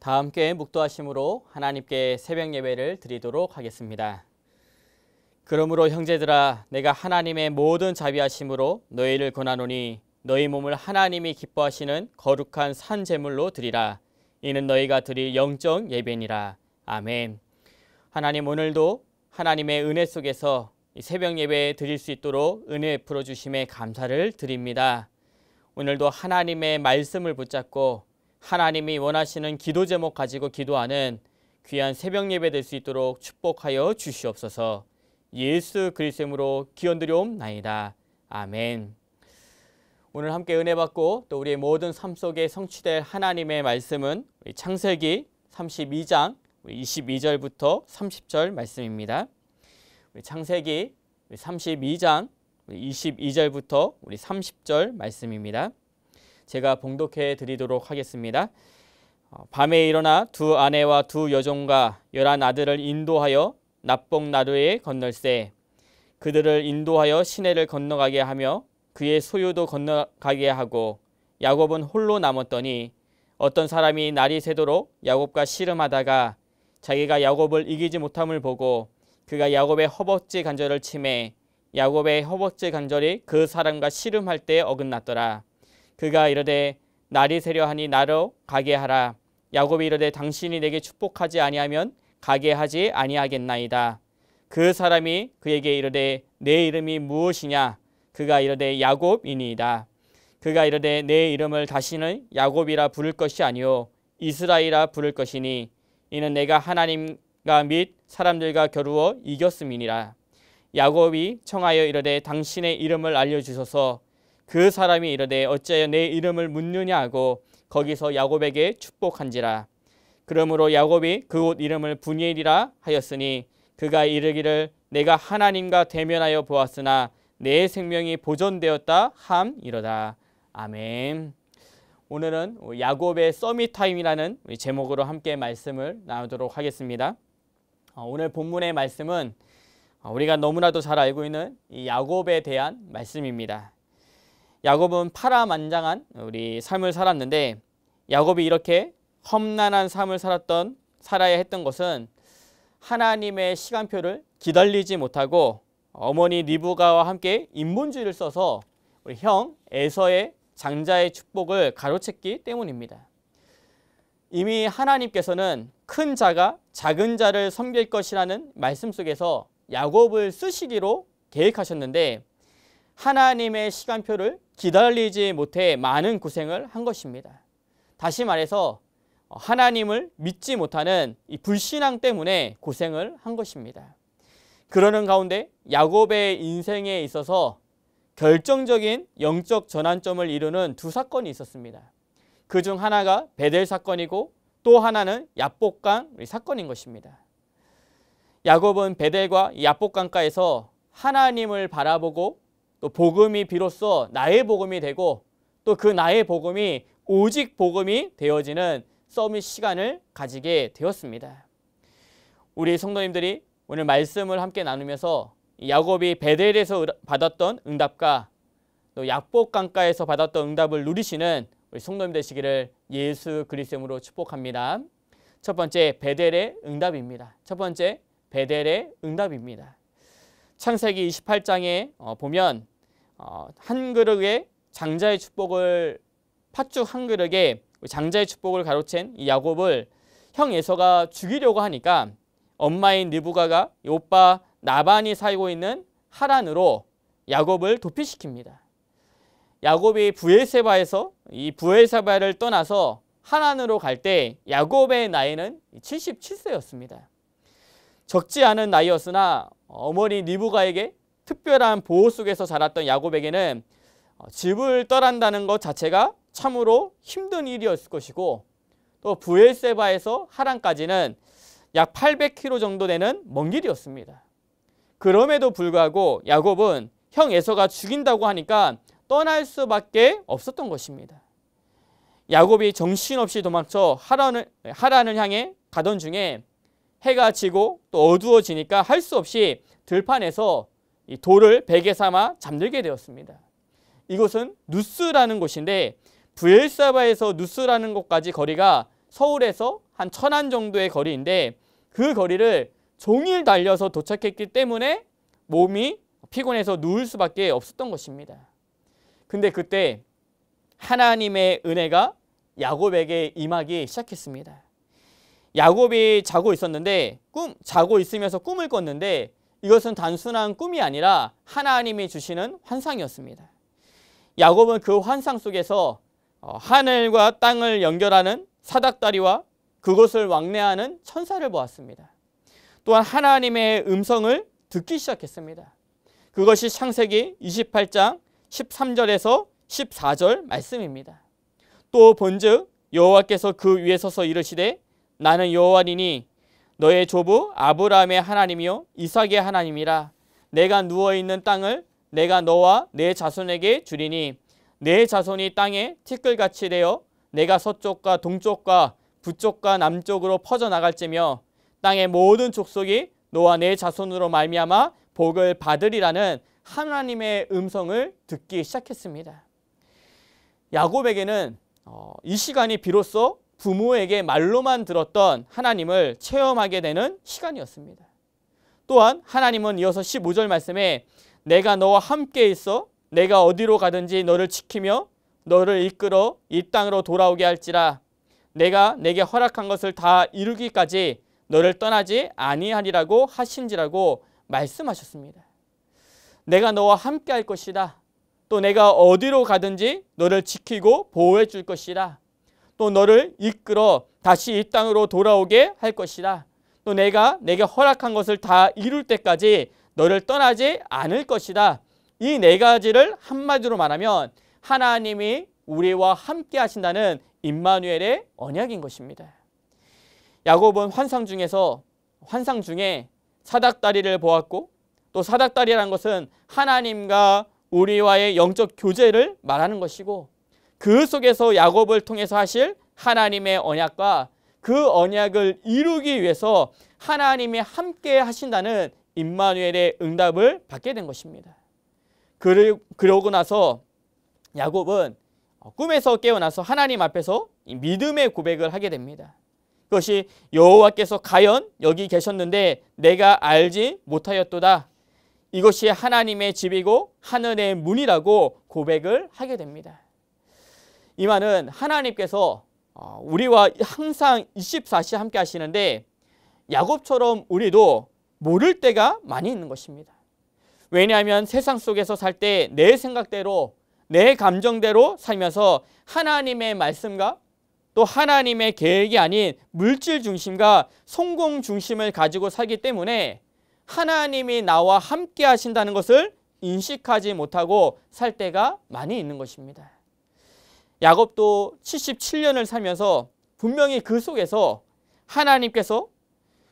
다 함께 묵도하심으로 하나님께 새벽 예배를 드리도록 하겠습니다. 그러므로 형제들아 내가 하나님의 모든 자비하심으로 너희를 권하노니 너희 몸을 하나님이 기뻐하시는 거룩한 산 제물로 드리라. 이는 너희가 드릴 영적 예배니라. 아멘. 하나님 오늘도 하나님의 은혜 속에서 새벽 예배 드릴 수 있도록 은혜 풀어 주심에 감사를 드립니다. 오늘도 하나님의 말씀을 붙잡고 하나님이 원하시는 기도 제목 가지고 기도하는 귀한 새벽 예배 될 수 있도록 축복하여 주시옵소서. 예수 그리스도로 기원드려옵나이다. 아멘. 오늘 함께 은혜 받고 또 우리의 모든 삶 속에 성취될 하나님의 말씀은 창세기 32장 22절부터 30절 말씀입니다. 창세기 32장 22절부터 우리 30절 말씀입니다. 제가 봉독해 드리도록 하겠습니다. 어, 밤에 일어나 두 아내와 두 여종과 열한 아들을 인도하여 납봉나루에 건널세 그들을 인도하여 시내를 건너가게 하며 그의 소유도 건너가게 하고 야곱은 홀로 남았더니 어떤 사람이 날이 새도록 야곱과 씨름하다가 자기가 야곱을 이기지 못함을 보고 그가 야곱의 허벅지 관절을 침해 야곱의 허벅지 관절이 그 사람과 씨름할 때 어긋났더라. 그가 이르되 날이 새려하니 나로 가게 하라. 야곱이 이르되 당신이 내게 축복하지 아니하면 가게 하지 아니하겠나이다. 그 사람이 그에게 이르되 내 이름이 무엇이냐? 그가 이르되 야곱이니이다. 그가 이르되 내 이름을 다시는 야곱이라 부를 것이 아니오 이스라엘이라 부를 것이니 이는 내가 하나님과 및 사람들과 겨루어 이겼음이니라. 야곱이 청하여 이르되 당신의 이름을 알려 주소서 그 사람이 이르되 어째 내 이름을 묻느냐 하고 거기서 야곱에게 축복한지라. 그러므로 야곱이 그곳 이름을 분이엘이라 하였으니 그가 이르기를 내가 하나님과 대면하여 보았으나 내 생명이 보존되었다 함이러다. 아멘. 오늘은 야곱의 서밋 타임이라는 제목으로 함께 말씀을 나누도록 하겠습니다. 어, 오늘 본문의 말씀은 어, 우리가 너무나도 잘 알고 있는 이 야곱에 대한 말씀입니다. 야곱은 파라만장한 우리 삶을 살았는데 야곱이 이렇게 험난한 삶을 살았던 살아야 했던 것은 하나님의 시간표를 기다리지 못하고 어머니 리브가와 함께 인본주의를 써서 우리 형 에서의 장자의 축복을 가로챘기 때문입니다. 이미 하나님께서는 큰 자가 작은 자를 섬길 것이라는 말씀 속에서 야곱을 쓰시기로 계획하셨는데 하나님의 시간표를 기다리지 못해 많은 고생을 한 것입니다. 다시 말해서 어, 하나님을 믿지 못하는 이 불신앙 때문에 고생을 한 것입니다. 그러는 가운데 야곱의 인생에 있어서 결정적인 영적 전환점을 이루는 두 사건이 있었습니다. 그 중 하나가 베델 사건이고 또 하나는 야복강 사건인 것입니다. 야곱은 베델과 야복강가에서 하나님을 바라보고 또 복음이 비로소 나의 복음이 되고 또 그 나의 복음이 오직 복음이 되어지는 서밋 시간을 가지게 되었습니다. 우리 성도님들이 오늘 말씀을 함께 나누면서 야곱이 베델에서 받았던 응답과 또 약복 강가에서 받았던 응답을 누리시는 우리 성도님 되시기를 예수 그리스도로 축복합니다. 첫 번째 베델의 응답입니다. 첫 번째 베델의 응답입니다. 창세기 28장에 어, 보면 어, 한 그릇에 장자의 축복을 팥죽 한 그릇에 장자의 축복을 가로챈 이 야곱을 형 에서가 죽이려고 하니까 엄마인 느부가가 오빠 나반이 살고 있는 하란으로 야곱을 도피시킵니다. 야곱이 부엘세바에서 이 부엘세바를 떠나서 하란으로 갈 때 야곱의 나이는 77세였습니다. 적지 않은 나이였으나 어머니 리브가에게 특별한 보호 속에서 자랐던 야곱에게는 어, 집을 떠난다는 것 자체가 참으로 힘든 일이었을 것이고 또 부엘세바에서 하란까지는 약 800km 정도 되는 먼 길이었습니다. 그럼에도 불구하고 야곱은 형 에서가 죽인다고 하니까 떠날 수밖에 없었던 것입니다. 야곱이 정신없이 도망쳐 하란을, 하란을 향해 가던 중에 해가 지고 또 어두워지니까 할 수 없이 들판에서 이 돌을 베개 삼아 잠들게 되었습니다. 이곳은 누스라는 곳인데 부엘사바에서 누스라는 곳까지 거리가 서울에서 한 천안 정도의 거리인데 그 거리를 종일 달려서 도착했기 때문에 몸이 피곤해서 누울 수밖에 없었던 것입니다. 근데 그때 하나님의 은혜가 야곱에게 임하기 시작했습니다. 야곱이 자고 있었는데 꿈 자고 있으면서 꿈을 꿨는데 이것은 단순한 꿈이 아니라 하나님이 주시는 환상이었습니다. 야곱은 그 환상 속에서 어, 하늘과 땅을 연결하는 사닥다리와 그곳을 왕래하는 천사를 보았습니다. 또한 하나님의 음성을 듣기 시작했습니다. 그것이 창세기 28장 13절에서 14절 말씀입니다. 또 본즉 여호와께서 그 위에 서서 이르시되 나는 여호와니니 너의 조부 아브라함의 하나님이요 이삭의 하나님이라 내가 누워 있는 땅을 내가 너와 내 자손에게 주리니 내 자손이 땅에 티끌같이 되어 내가 서쪽과 동쪽과 북쪽과 남쪽으로 퍼져 나갈지며 땅의 모든 족속이 너와 내 자손으로 말미암아 복을 받으리라는 하나님의 음성을 듣기 시작했습니다. 야곱에게는 어, 이 시간이 비로소 부모에게 말로만 들었던 하나님을 체험하게 되는 시간이었습니다. 또한 하나님은 이어서 15절 말씀에 내가 너와 함께 있어 내가 어디로 가든지 너를 지키며 너를 이끌어 이 땅으로 돌아오게 할지라 내가 내게 허락한 것을 다 이루기까지 너를 떠나지 아니하리라고 하신지라고 말씀하셨습니다. 내가 너와 함께 할 것이다. 또 내가 어디로 가든지 너를 지키고 보호해 줄 것이다. 또 너를 이끌어 다시 이 땅으로 돌아오게 할 것이라. 또 내가 내게 허락한 것을 다 이룰 때까지 너를 떠나지 않을 것이다. 이 네 가지를 한마디로 말하면 하나님이 우리와 함께 하신다는 임마누엘의 언약인 것입니다. 야곱은 환상 중에서 환상 중에 사닥다리를 보았고 또 사닥다리라는 것은 하나님과 우리와의 영적 교제를 말하는 것이고 그 속에서 야곱을 통해서 하실 하나님의 언약과 그 언약을 이루기 위해서 하나님이 함께 하신다는 임마누엘의 응답을 받게 된 것입니다. 그러고 나서 야곱은 꿈에서 깨어나서 하나님 앞에서 믿음의 고백을 하게 됩니다. 그것이 여호와께서 가연 여기 계셨는데 내가 알지 못하였도다. 이것이 하나님의 집이고 하늘의 문이라고 고백을 하게 됩니다. 이만은 하나님께서 어, 우리와 항상 24시 함께 하시는데 야곱처럼 우리도 모를 때가 많이 있는 것입니다. 왜냐하면 세상 속에서 살 때 내 생각대로 내 감정대로 살면서 하나님의 말씀과 또 하나님의 계획이 아닌 물질 중심과 성공 중심을 가지고 살기 때문에 하나님이 나와 함께 하신다는 것을 인식하지 못하고 살 때가 많이 있는 것입니다. 야곱도 77년을 살면서 분명히 그 속에서 하나님께서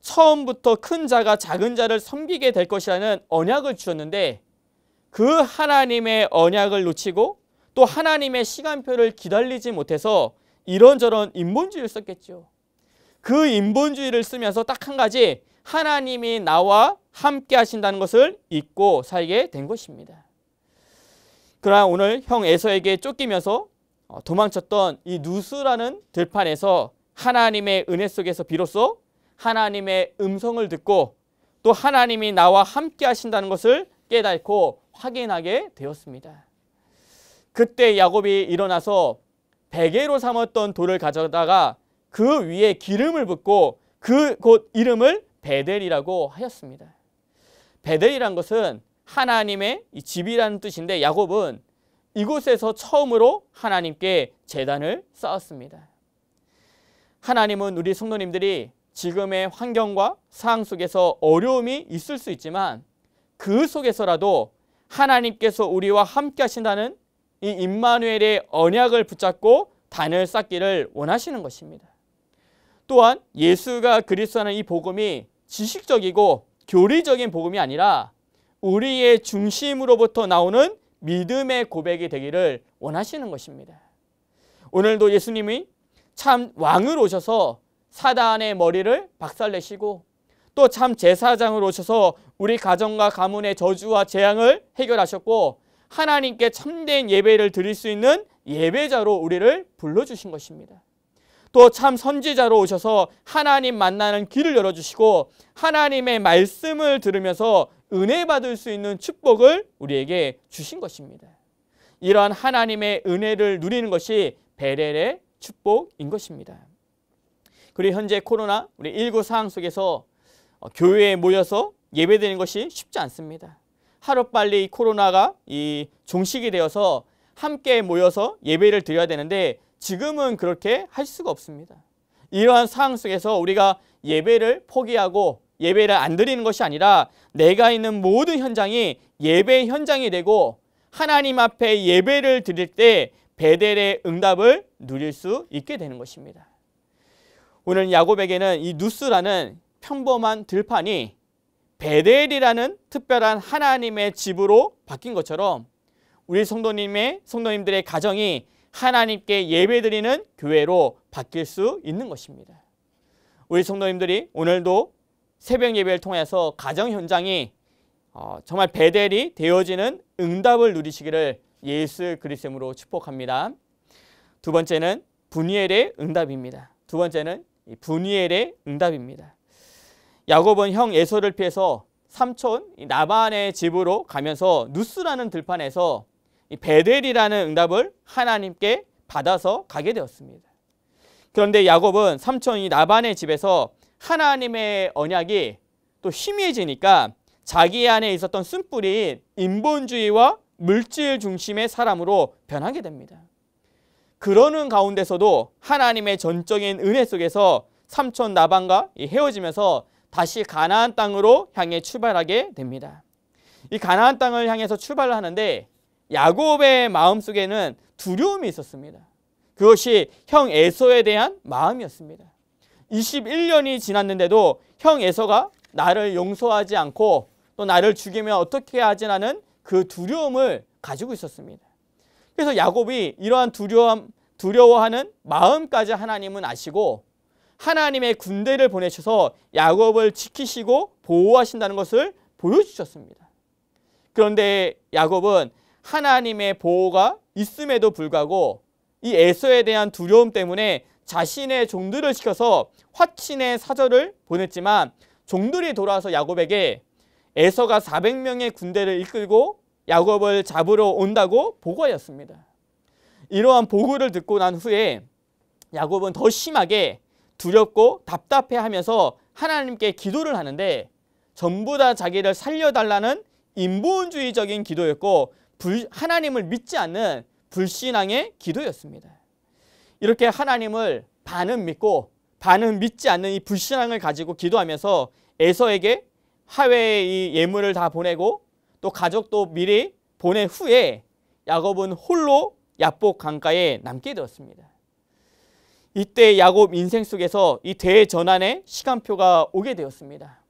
처음부터 큰 자가 작은 자를 섬기게 될 것이라는 언약을 주셨는데 그 하나님의 언약을 놓치고 또 하나님의 시간표를 기다리지 못해서 이런저런 인본주의를 썼겠죠. 그 인본주의를 쓰면서 딱 한 가지 하나님이 나와 함께 하신다는 것을 잊고 살게 된 것입니다. 그러나 오늘 형 에서에게 쫓기면서 어, 도망쳤던 이누수라는 들판에서 하나님의 은혜 속에서 비로소 하나님의 음성을 듣고 또 하나님이 나와 함께 하신다는 것을 깨닫고 확인하게 되었습니다. 그때 야곱이 일어나서 베개로 삼았던 돌을 가져다가 그 위에 기름을 붓고 그 곳 이름을 베델이라고 하였습니다. 베델이란 것은 하나님의 집이라는 뜻인데 야곱은 이곳에서 처음으로 하나님께 재단을 쌓았습니다. 하나님은 우리 성도님들이 지금의 환경과 상황 속에서 어려움이 있을 수 있지만 그 속에서라도 하나님께서 우리와 함께 하신다는 이 임마누엘의 언약을 붙잡고 단을 쌓기를 원하시는 것입니다. 또한 예수가 그리스도라는 이 복음이 지식적이고 교리적인 복음이 아니라 우리의 중심으로부터 나오는 믿음의 고백이 되기를 원하시는 것입니다. 오늘도 예수님이 참왕으 오셔서 사단의 머리를 박살내시고 또 참제사장으 오셔서 우리 가정과 가문의 저주와 재앙을 해결하셨고 하나님께 참된 예배를 드릴 수 있는 예배자로 우리를 불러주신 것입니다. 또 참 선지자로 오셔서 하나님 만나는 길을 열어주시고 하나님의 말씀을 들으면서 은혜 받을 수 있는 축복을 우리에게 주신 것입니다. 이러한 하나님의 은혜를 누리는 것이 베렐의 축복인 것입니다. 그리고 현재 코로나 우리 19 상황 속에서 어, 교회에 모여서 예배드리는 것이 쉽지 않습니다. 하루빨리 코로나가 이 종식이 되어서 함께 모여서 예배를 드려야 되는데 지금은 그렇게 할 수가 없습니다. 이러한 상황 속에서 우리가 예배를 포기하고 예배를 안 드리는 것이 아니라 내가 있는 모든 현장이 예배 현장이 되고 하나님 앞에 예배를 드릴 때 베델의 응답을 누릴 수 있게 되는 것입니다. 오늘 야곱에게는 이 누스라는 평범한 들판이 베델이라는 특별한 하나님의 집으로 바뀐 것처럼 우리 성도님의 성도님들의 가정이 하나님께 예배드리는 교회로 바뀔 수 있는 것입니다. 우리 성도님들이 오늘도 새벽 예배를 통해서 가정 현장이 어, 정말 베델이 되어지는 응답을 누리시기를 예수 그리스도로 축복합니다. 두 번째는 분이엘의 응답입니다. 두 번째는 분이엘의 응답입니다. 야곱은 형 에서를 피해서 삼촌 나반의 집으로 가면서 누스라는 들판에서 베델이라는 응답을 하나님께 받아서 가게 되었습니다. 그런데 야곱은 삼촌이 나반의 집에서 하나님의 언약이 또 희미해지니까 자기 안에 있었던 쓴뿌리 인본주의와 물질 중심의 사람으로 변하게 됩니다. 그러는 가운데서도 하나님의 전적인 은혜 속에서 삼촌 나방과 헤어지면서 다시 가나안 땅으로 향해 출발하게 됩니다. 이 가나안 땅을 향해서 출발을 하는데 야곱의 마음속에는 두려움이 있었습니다. 그것이 형에소에 대한 마음이었습니다. 21년이 지났는데도 형 에서가 나를 용서하지 않고 또 나를 죽이면 어떻게 하지 나는 그 두려움을 가지고 있었습니다. 그래서 야곱이 이러한 두려움, 두려워하는 마음까지 하나님은 아시고 하나님의 군대를 보내셔서 야곱을 지키시고 보호하신다는 것을 보여주셨습니다. 그런데 야곱은 하나님의 보호가 있음에도 불구하고 이 에서에 대한 두려움 때문에 자신의 종들을 시켜서 화친의 사절을 보냈지만 종들이 돌아와서 야곱에게 에서가 400명의 군대를 이끌고 야곱을 잡으러 온다고 보고하였습니다. 이러한 보고를 듣고 난 후에 야곱은 더 심하게 두렵고 답답해하면서 하나님께 기도를 하는데 전부 다 자기를 살려달라는 인본주의적인 기도였고 하나님을 믿지 않는 불신앙의 기도였습니다. 이렇게 하나님을 반은 믿고 반은 믿지 않는 이 불신앙을 가지고 기도하면서 에서에게 하회의 이 예물을 다 보내고 또 가족도 미리 보낸 후에 야곱은 홀로 야복 강가에 남게 되었습니다. 이때 야곱 인생 속에서 이 대전환의 시간표가 오게 되었습니다.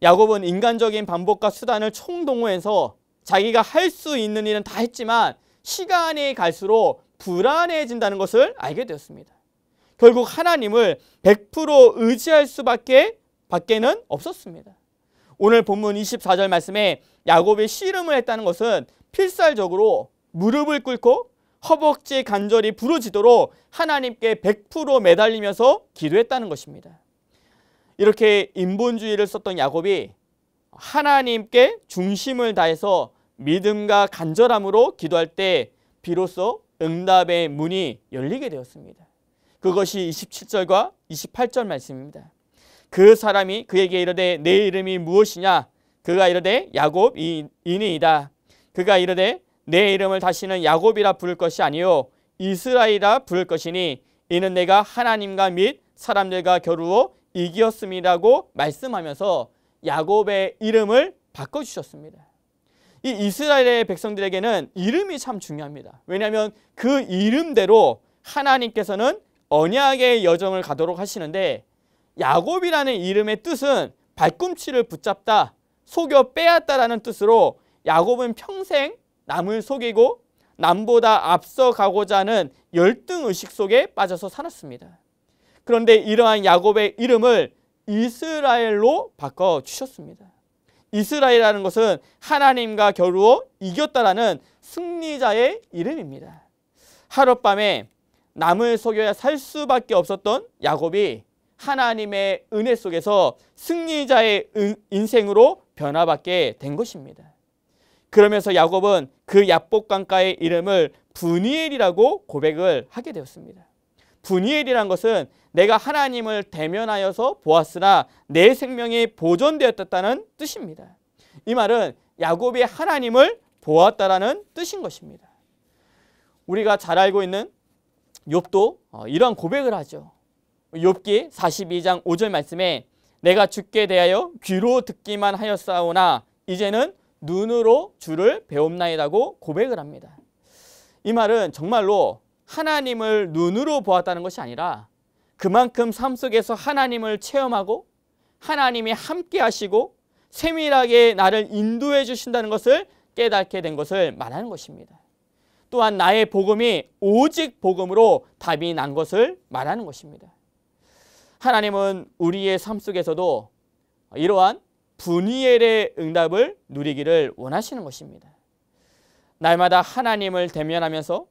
야곱은 인간적인 반복과 수단을 총동원해서 자기가 할 수 있는 일은 다 했지만 시간이 갈수록 불안해진다는 것을 알게 되었습니다. 결국 하나님을 100% 의지할 수밖에 밖에는 없었습니다. 오늘 본문 24절 말씀에 야곱이 씨름을 했다는 것은 필살적으로 무릎을 꿇고 허벅지 간절히 부르짖도록 하나님께 100% 매달리면서 기도했다는 것입니다. 이렇게 인본주의를 썼던 야곱이 하나님께 중심을 다해서 믿음과 간절함으로 기도할 때 비로소 응답의 문이 열리게 되었습니다. 그것이 27절과 28절 말씀입니다. 그 사람이 그에게 이르되 내 이름이 무엇이냐 그가 이르되 야곱 이니이다. 그가 이르되 내 이름을 다시는 야곱이라 부를 것이 아니요 이스라엘이라 부를 것이니 이는 내가 하나님과 및 사람들과 겨루어 이기었음이라고 말씀하면서 야곱의 이름을 바꿔 주셨습니다. 이 이스라엘의 백성들에게는 이름이 참 중요합니다. 왜냐하면 그 이름대로 하나님께서는 언약의 여정을 가도록 하시는데 야곱이라는 이름의 뜻은 발꿈치를 붙잡다, 속여 빼앗다라는 뜻으로 야곱은 평생 남을 속이고 남보다 앞서가고자 하는 열등의식 속에 빠져서 살았습니다. 그런데 이러한 야곱의 이름을 이스라엘로 바꿔 주셨습니다. 이스라엘이라는 것은 하나님과 겨루어 이겼다라는 승리자의 이름입니다. 하룻밤에 남을 속여야 살 수밖에 없었던 야곱이 하나님의 은혜 속에서 승리자의 인생으로 변화받게 된 것입니다. 그러면서 야곱은 그 야복강가의 이름을 분이엘이라고 고백을 하게 되었습니다. 분이엘이란 것은 내가 하나님을 대면하여서 보았으나 내 생명이 보존되었다는 뜻입니다. 이 말은 야곱이 하나님을 보았다라는 뜻인 것입니다. 우리가 잘 알고 있는 욥도 어, 이런 고백을 하죠. 욥기 42장 5절 말씀에 내가 주께 대하여 귀로 듣기만 하였사오나 이제는 눈으로 주를 배움나이라고 고백을 합니다. 이 말은 정말로 하나님을 눈으로 보았다는 것이 아니라 그만큼 삶 속에서 하나님을 체험하고 하나님이 함께 하시고 세밀하게 나를 인도해 주신다는 것을 깨닫게 된 것을 말하는 것입니다. 또한 나의 복음이 오직 복음으로 답이 난 것을 말하는 것입니다. 하나님은 우리의 삶 속에서도 이러한 분이엘의 응답을 누리기를 원하시는 것입니다. 날마다 하나님을 대면하면서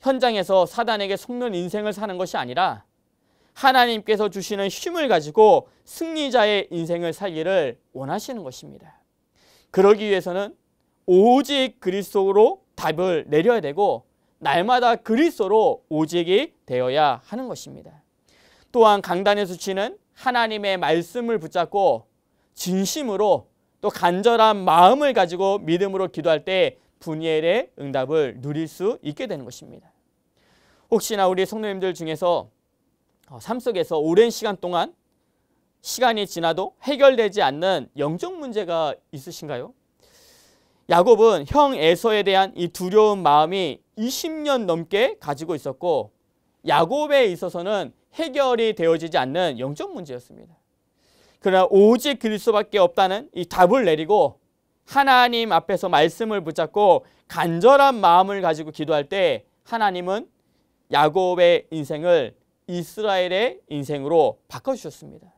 현장에서 사단에게 속는 인생을 사는 것이 아니라 하나님께서 주시는 힘을 가지고 승리자의 인생을 살기를 원하시는 것입니다. 그러기 위해서는 오직 그리스도로 답을 내려야 되고 날마다 그리스도로 오직이 되어야 하는 것입니다. 또한 강단에서 치는 하나님의 말씀을 붙잡고 진심으로 또 간절한 마음을 가지고 믿음으로 기도할 때분이의 응답을 누릴 수 있게 되는 것입니다. 혹시나 우리 성도님들 중에서 어, 삶 속에서 오랜 시간 동안 시간이 지나도 해결되지 않는 영적 문제가 있으신가요? 야곱은 형 에서에 대한 이 두려운 마음이 20년 넘게 가지고 있었고 야곱에 있어서는 해결이 되어지지 않는 영적 문제였습니다. 그러나 오직 그리스도밖에 없다는 이 답을 내리고 하나님 앞에서 말씀을 붙잡고 간절한 마음을 가지고 기도할 때 하나님은 야곱의 인생을 이스라엘의 인생으로 바꿔주셨습니다.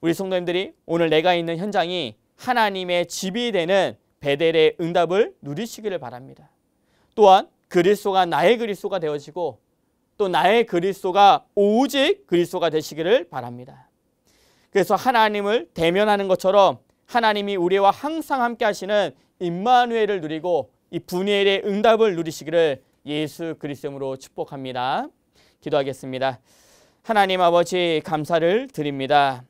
우리 성도님들이 오늘 내가 있는 현장이 하나님의 집이 되는 베델의 응답을 누리시기를 바랍니다. 또한 그리스도가 나의 그리스도가 되어지고 또 나의 그리스도가 오직 그리스도가 되시기를 바랍니다. 그래서 하나님을 대면하는 것처럼 하나님이 우리와 항상 함께 하시는 임마누엘을 누리고 이분엘의 응답을 누리시기를 예수 그리스도로 축복합니다. 기도하겠습니다. 하나님 아버지 감사를 드립니다.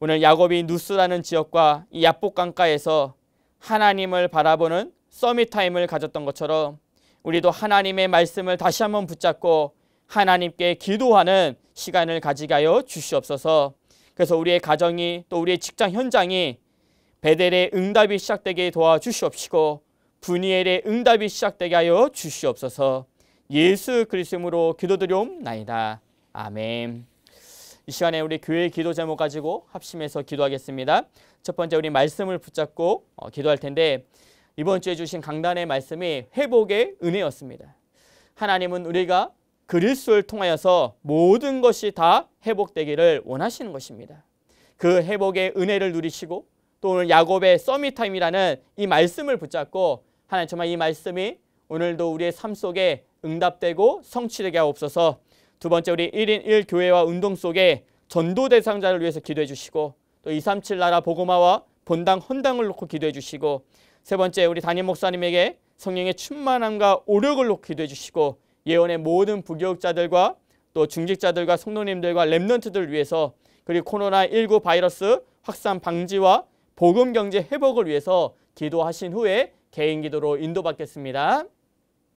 오늘 야곱이 누스라는 지역과 이 야복강가에서 하나님을 바라보는 서밋 타임을 가졌던 것처럼 우리도 하나님의 말씀을 다시 한번 붙잡고 하나님께 기도하는 시간을 가지게 하여 주시옵소서. 그래서 우리의 가정이 또 우리의 직장 현장이 베델의 응답이 시작되게 도와주시옵시고 분이엘의 응답이 시작되게 하여 주시옵소서. 예수 그리스도로 기도드려옵나이다. 아멘. 이 시간에 우리 교회 기도 제목 가지고 합심해서 기도하겠습니다. 첫 번째 우리 말씀을 붙잡고 어, 기도할 텐데 이번 주에 주신 강단의 말씀이 회복의 은혜였습니다. 하나님은 우리가 그리스도를 통하여서 모든 것이 다 회복되기를 원하시는 것입니다. 그 회복의 은혜를 누리시고 또 오늘 야곱의 서밋타임이라는 이 말씀을 붙잡고 하나님 정말 이 말씀이 오늘도 우리의 삶 속에 응답되고 성취되게 하옵소서 두 번째 우리 1인 1교회와 운동 속에 전도 대상자를 위해서 기도해 주시고 또237 나라 보고마와 본당 헌당을 놓고 기도해 주시고 세 번째 우리 담임 목사님에게 성령의 충만함과 오력을 놓고 기도해 주시고 예언의 모든 부교육자들과 또 중직자들과 성도님들과 랩런트들을 위해서 그리고 코로나19 바이러스 확산 방지와 복음 경제 회복을 위해서 기도하신 후에 개인 기도로 인도받겠습니다.